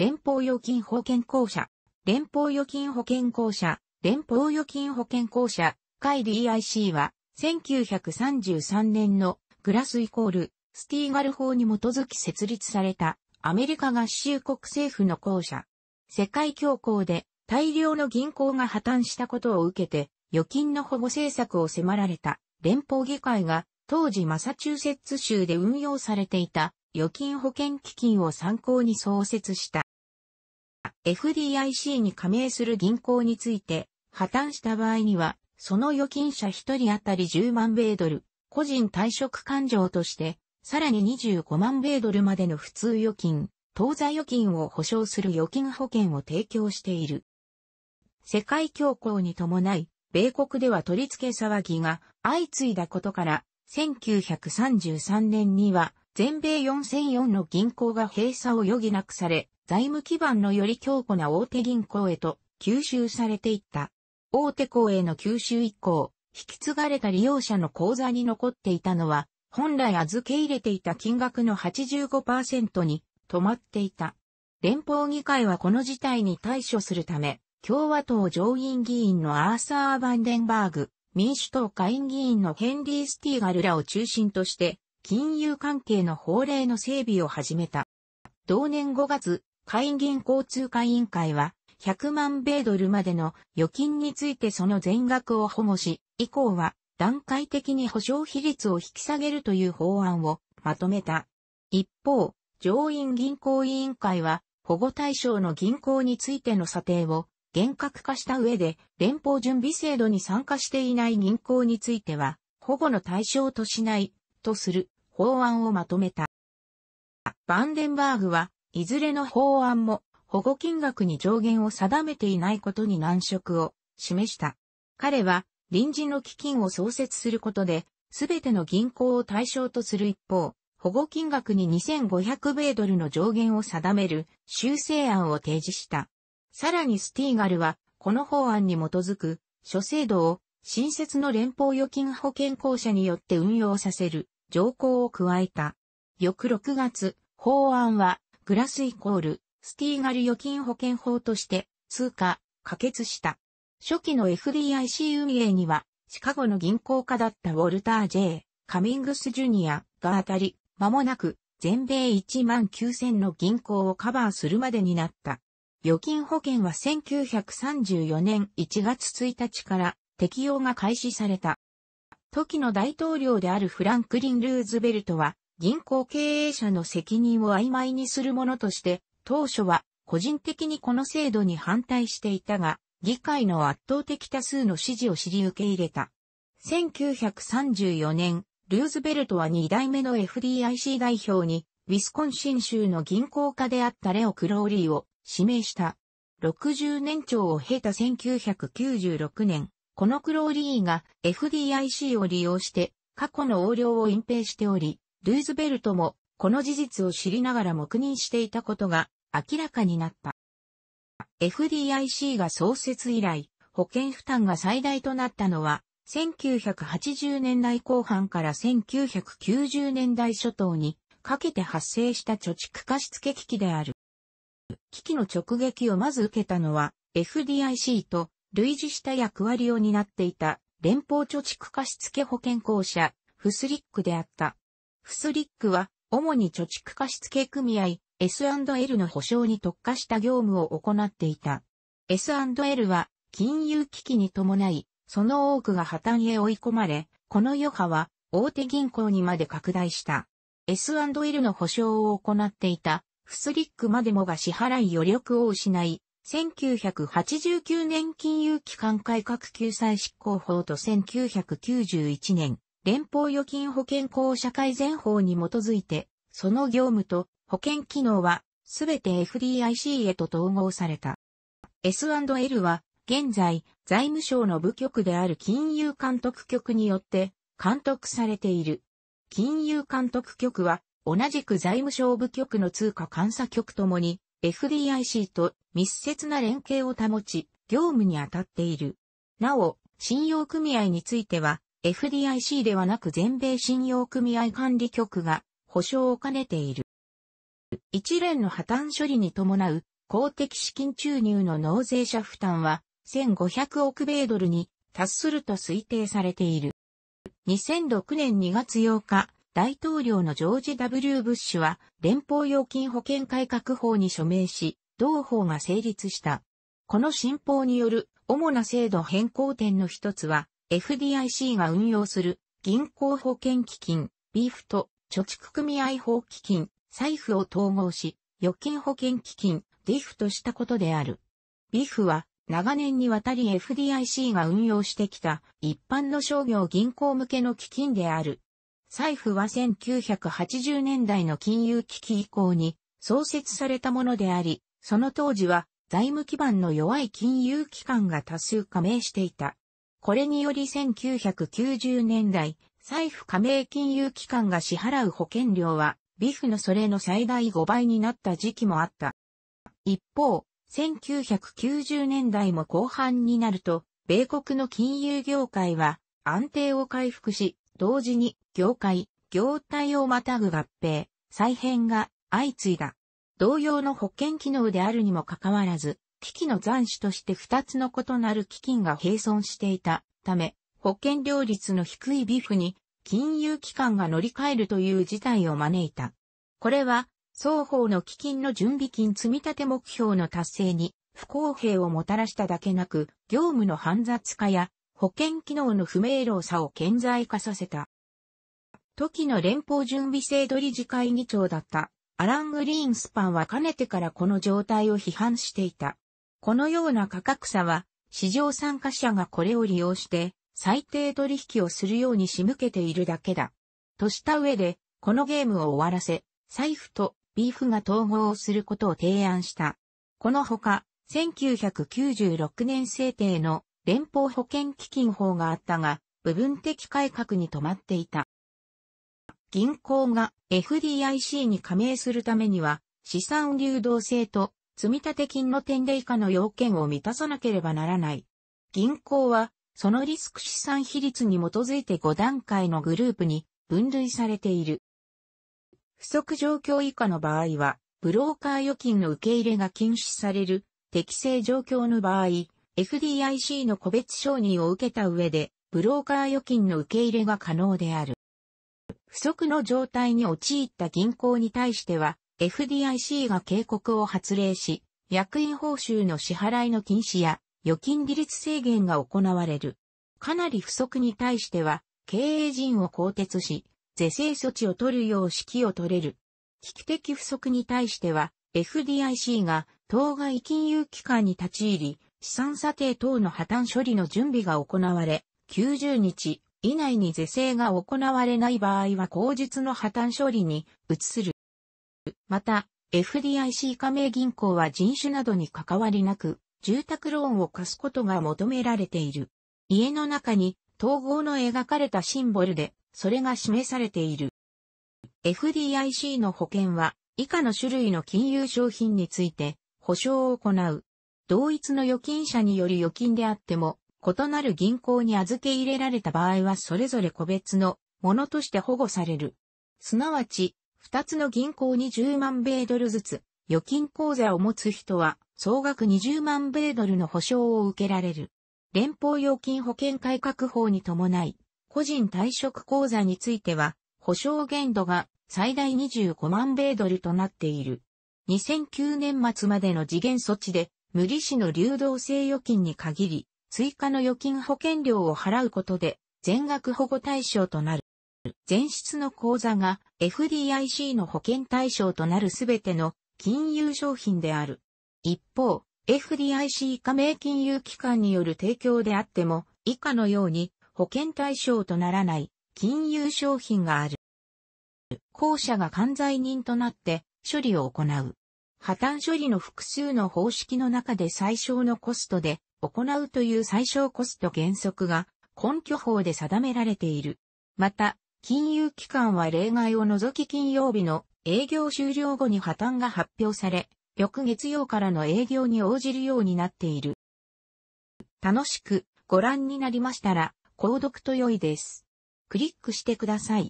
連邦預金保険公社、連邦預金保険公社、連邦預金保険公社、会 DIC は、1933年のグラスイコール、スティーガル法に基づき設立された、アメリカ合衆国政府の公社。世界恐慌で大量の銀行が破綻したことを受けて、預金の保護政策を迫られた連邦議会が当時マサチューセッツ州で運用されていた預金保険基金を参考に創設した。FDIC に加盟する銀行について、破綻した場合には、その預金者1人当たり10万米ドル、個人退職勘定として、さらに25万米ドルまでの普通預金、当座預金を保証する預金保険を提供している。世界恐慌に伴い、米国では取り付け騒ぎが相次いだことから、1933年には全米4004の銀行が閉鎖を余儀なくされ、財務基盤のより強固な大手銀行へと吸収されていった。大手行への吸収以降、引き継がれた利用者の口座に残っていたのは、本来預け入れていた金額の85%に止まっていた。連邦議会はこの事態に対処するため、共和党上院議員のアーサー・バンデンバーグ、民主党下院議員のヘンリー・スティーガルらを中心として、金融関係の法令の整備を始めた。同年5月、会院議員交通貨委員会は、100万米ドルまでの預金についてその全額を保護し、以降は段階的に保証比率を引き下げるという法案をまとめた。一方、上院銀行委員会は、保護対象の銀行についての査定を厳格化した上で、連邦準備制度に参加していない銀行については、保護の対象としない、とする法案をまとめた。バンデンバーグは、いずれの法案も保護金額に上限を定めていないことに難色を示した。彼は臨時の基金を創設することで、すべての銀行を対象とする一方、保護金額に2500米ドルの上限を定める修正案を提示した。さらにスティーガルは、この法案に基づく諸制度を新設の連邦預金保険公社によって運用させる条項を加えた。翌6月、法案はグラスイコール、スティーガル預金保険法として、通貨、可決した。初期の FDIC 運営には、シカゴの銀行家だったウォルター・ J. カミングス・ジュニアが当たり、間もなく、全米1万9000の銀行をカバーするまでになった。預金保険は1934年1月1日から適用が開始された。時の大統領であるフランクリン・ルーズベルトは、銀行経営者の責任を曖昧にするものとして、当初は個人的にこの制度に反対していたが、議会の圧倒的多数の支持を知り受け入れた。1934年、ルーズベルトは2代目の FDIC 代表に、ウィスコンシン州の銀行家であったレオ・クローリーを指名した。60年長を経た1996年、このクローリーが FDIC を利用して過去の横領を隠蔽しており、ルーズベルトもこの事実を知りながら黙認していたことが明らかになった。FDIC が創設以来、保険負担が最大となったのは、1980年代後半から1990年代初頭にかけて発生した貯蓄貸付危機である。危機の直撃をまず受けたのは FDIC と類似した役割を担っていた連邦貯蓄貸付保険公社フスリックであった。フスリックは、主に貯蓄貸付組合 S&L の保証に特化した業務を行っていた。S&L は金融危機に伴い、その多くが破綻へ追い込まれ、この余波は大手銀行にまで拡大した。S&L の保証を行っていたフスリックまでもが支払い余力を失い、1989年金融機関改革救済執行法と1991年連邦預金保険公社会全法に基づいて、その業務と保険機能はすべて FDIC へと統合された。S&L は現在財務省の部局である金融監督局によって監督されている。金融監督局は同じく財務省部局の通貨監査局ともに FDIC と密接な連携を保ち業務に当たっている。なお、信用組合については FDIC ではなく全米信用組合管理局が保証を兼ねている。一連の破綻処理に伴う公的資金注入の納税者負担は1500億米ドルに達すると推定されている。2006年2月8日、大統領のジョージ・ W・ ブッシュは連邦預金保険改革法に署名し、同法が成立した。この新法による主な制度変更点の一つは、FDIC が運用する銀行保険基金、BIF と貯蓄組合法基金、財布を統合し、預金保険基金、DIF としたことである。BIF は長年にわたり FDIC が運用してきた一般の商業銀行向けの基金である。財布は1980年代の金融危機以降に創設されたものであり、その当時は財務基盤の弱い金融機関が多数加盟していた。これにより1990年代、財布加盟金融機関が支払う保険料は、ビフのそれの最大5倍になった時期もあった。一方、1990年代も後半になると、米国の金融業界は安定を回復し、同時に業界、業態をまたぐ合併、再編が相次いだ。同様の保険機能であるにもかかわらず、危機の残首として二つの異なる基金が並存していたため、保険料率の低いビフに金融機関が乗り換えるという事態を招いた。これは、双方の基金の準備金積立目標の達成に不公平をもたらしただけなく、業務の煩雑化や保険機能の不明朗さを顕在化させた。時の連邦準備制度理事会議長だったアラン・グリーンスパンはかねてからこの状態を批判していた。このような価格差は、市場参加者がこれを利用して、最低取引をするように仕向けているだけだ。とした上で、このゲームを終わらせ、財布とビーフが統合をすることを提案した。このほか、1996年制定の連邦保険基金法があったが、部分的改革に止まっていた。銀行が FDIC に加盟するためには、資産流動性と積立金の点で以下の要件を満たさなければならない。銀行は、そのリスク資産比率に基づいて5段階のグループに分類されている。不足状況以下の場合は、ブローカー預金の受け入れが禁止される適正状況の場合、FDIC の個別承認を受けた上で、ブローカー預金の受け入れが可能である。不足の状態に陥った銀行に対しては、FDIC が警告を発令し、役員報酬の支払いの禁止や預金利率制限が行われる。かなり不足に対しては、経営陣を更迭し、是正措置を取るよう指揮を取れる。危機的不足に対しては、FDIC が当該金融機関に立ち入り、資産査定等の破綻処理の準備が行われ、90日以内に是正が行われない場合は口実の破綻処理に移する。また、FDIC 加盟銀行は人種などに関わりなく、住宅ローンを貸すことが求められている。家の中に統合の描かれたシンボルで、それが示されている。FDIC の保険は、以下の種類の金融商品について、保証を行う。同一の預金者による預金であっても、異なる銀行に預け入れられた場合はそれぞれ個別のものとして保護される。すなわち、二つの銀行に10万米ドルずつ、預金口座を持つ人は、総額20万米ドルの保証を受けられる。連邦預金保険改革法に伴い、個人退職口座については、保証限度が最大25万米ドルとなっている。2009年末までの次元措置で、無利子の流動性預金に限り、追加の預金保険料を払うことで、全額保護対象となる。前出の口座が FDIC の保険対象となるすべての金融商品である。一方、FDIC 加盟金融機関による提供であっても、以下のように保険対象とならない金融商品がある。後者が犯罪人となって処理を行う。破綻処理の複数の方式の中で最小のコストで行うという最小コスト原則が根拠法で定められている。また、金融機関は例外を除き金曜日の営業終了後に破綻が発表され、翌月曜からの営業に応じるようになっている。楽しくご覧になりましたら、購読と良いです。クリックしてください。